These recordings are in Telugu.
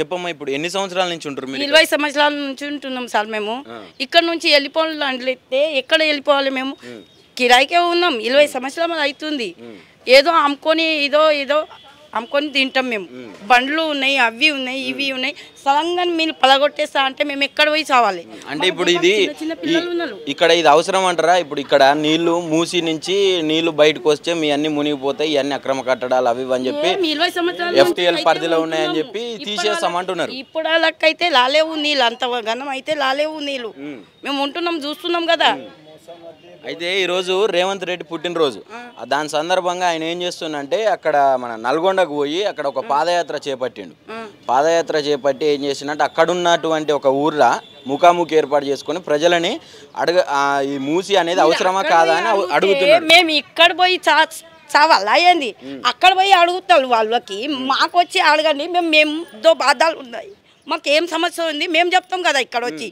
చెప్పమ్మా ఇప్పుడు ఎన్ని సంవత్సరాల నుంచి ఉంటారు ఇరవై సంవత్సరాల నుంచి ఉంటున్నాం సార్ మేము ఇక్కడ నుంచి వెళ్ళిపోవాలంటే ఎక్కడ వెళ్ళిపోవాలి మేము కిరాయికే ఉన్నాం ఇరవై సంవత్సరాలు అవుతుంది ఏదో అమ్ముకొని ఏదో ఏదో అమ్ముకొని తింటాం మేము బండ్లు ఉన్నాయి అవి ఉన్నాయి ఇవి ఉన్నాయి సడన్ మీరు పలగొట్టేస్తా అంటే మేము ఎక్కడ పోయి చావాలి అంటే ఇప్పుడు ఇది ఇక్కడ ఇది అవసరం అంటారా ఇప్పుడు ఇక్కడ నీళ్లు మూసి నుంచి నీళ్లు బయటకు వస్తే మీ అన్ని మునిగిపోతాయి ఇవన్నీ అక్రమ కట్టడాలు అవి అని చెప్పి ఎఫ్టీఎల్ పరిధిలో ఉన్నాయని చెప్పి తీసేస్తామంటున్నారు ఇప్పుడు అలాగైతే లాలేవు నీళ్ళు అంత ఘనం అయితే లాలేవు నీళ్ళు మేము ఉంటున్నాం చూస్తున్నాం కదా అయితే ఈరోజు రేవంత్ రెడ్డి పుట్టినరోజు దాని సందర్భంగా ఆయన ఏం చేస్తుందంటే అక్కడ మన నల్గొండకు పోయి అక్కడ ఒక పాదయాత్ర చేపట్టిండు పాదయాత్ర చేపట్టి ఏం చేసిందంటే అక్కడ ఉన్నటువంటి ఒక ఊర్లో ముఖాముఖి ఏర్పాటు చేసుకుని ప్రజలని అడగ ఈ మూసి అనేది అవసరమా కాదా అని అడుగుతున్నాడు మేము ఇక్కడ పోయి చావాలి అయ్యింది అక్కడ పోయి అడుగుతారు వాళ్ళకి మాకు వచ్చి అడగండి మేము మేము ఎంతో బాధలు ఉన్నాయి మాకు ఏం సమస్య ఉంది మేము చెప్తాం కదా ఇక్కడ వచ్చి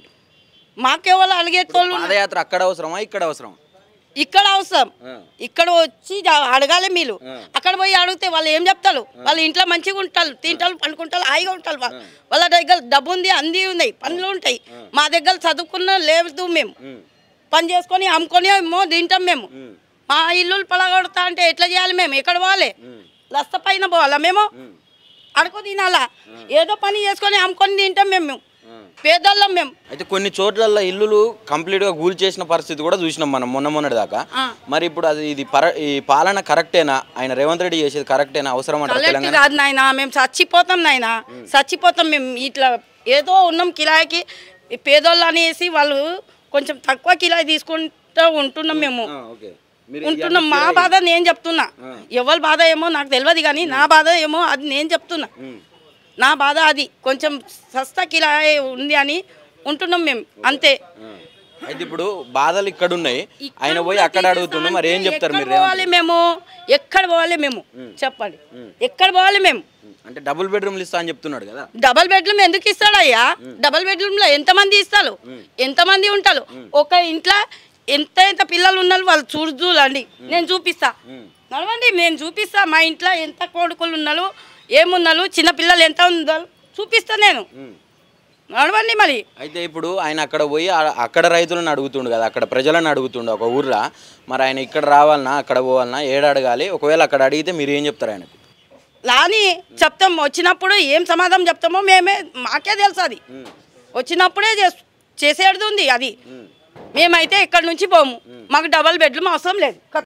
మాకేవాళ్ళు అలిగేటోళ్ళు పాదయాత్ర అక్కడ అవసరమా ఇక్కడ అవసరం ఇక్కడ అవసరం ఇక్కడ వచ్చి అడగాలి మీరు అక్కడ పోయి అడిగితే వాళ్ళు ఏం చెప్తారు వాళ్ళు ఇంట్లో మంచిగా ఉంటారు తింటారు పండుకుంటారు హాయిగా ఉంటారు వాళ్ళ దగ్గర డబ్బు ఉంది అంది ఉన్నాయి పనులు ఉంటాయి మా దగ్గర చదువుకున్న లేదు మేము పని చేసుకొని అమ్ముకొని ఏమో తింటాం మేము మా ఇల్లు పలగొడతా అంటే ఎట్లా చేయాలి మేము ఎక్కడ పోవాలి లస్త పైన పోవాలా మేము అడుగు తినాలా ఏదో పని చేసుకొని అమ్ముకొని తింటాం మేము పేదోళ్ళం మేము అయితే కొన్ని చోట్ల ఇల్లులు కంప్లీట్ గా చేసిన పరిస్థితి కూడా చూసినాం మనం మొన్న మొన్నటి దాకా మరి ఇప్పుడు అది ఇది పర ఈ పాలన కరెక్టేనా ఆయన రేవంత్ రెడ్డి చేసేది కరెక్టేనా అవసరం అంటే కాదు నాయన మేము చచ్చిపోతాం నాయన చచ్చిపోతాం మేము ఇట్లా ఏదో ఉన్నాం కిరాయికి పేదోళ్ళు అనేసి వాళ్ళు కొంచెం తక్కువ కిరాయి తీసుకుంటూ ఉంటున్నాం మేము ఉంటున్నాం మా బాధ నేను చెప్తున్నా ఎవరి బాధ ఏమో నాకు తెలియదు కానీ నా బాధ ఏమో అది నేను చెప్తున్నా నా బాధ అది కొంచెం సస్తకిలా ఉంది అని ఉంటున్నాం మేము అంతే అయితే ఇప్పుడు బాధలు ఇక్కడ ఉన్నాయి ఆయన పోయి అక్కడ అడుగుతున్నాం మరి ఏం చెప్తారు మీరు మేము ఎక్కడ పోవాలి మేము చెప్పండి ఎక్కడ పోవాలి మేము అంటే డబుల్ బెడ్రూమ్లు ఇస్తా అని చెప్తున్నాడు కదా డబుల్ బెడ్రూమ్ ఎందుకు ఇస్తాడయ్యా డబుల్ బెడ్రూమ్ లో ఎంతమంది ఇస్తారు ఎంతమంది ఉంటారు ఒక ఇంట్లో ఎంత ఎంత పిల్లలు ఉన్నారు వాళ్ళు చూడు చూడండి నేను చూపిస్తా నడవండి నేను చూపిస్తా మా ఇంట్లో ఎంత కోడుకులు ఉన్నారు ఏమున్నాను చిన్న పిల్లలు ఎంత ఉందో చూపిస్తాను నేను నడవండి మరి అయితే ఇప్పుడు ఆయన అక్కడ పోయి అక్కడ రైతులను అడుగుతుండు కదా అక్కడ ప్రజలను అడుగుతుండు ఒక ఊర్లో మరి ఆయన ఇక్కడ రావాలన్నా అక్కడ పోవాలన్నా ఏడు ఒకవేళ అక్కడ అడిగితే మీరు ఏం చెప్తారు ఆయనకు లాని చెప్తాం వచ్చినప్పుడు ఏం సమాధానం చెప్తామో మేమే మాకే తెలుసు అది వచ్చినప్పుడే చేసేది ఉంది అది మేమైతే ఇక్కడ నుంచి పోము మాకు డబల్ బెడ్రూమ్ అవసరం లేదు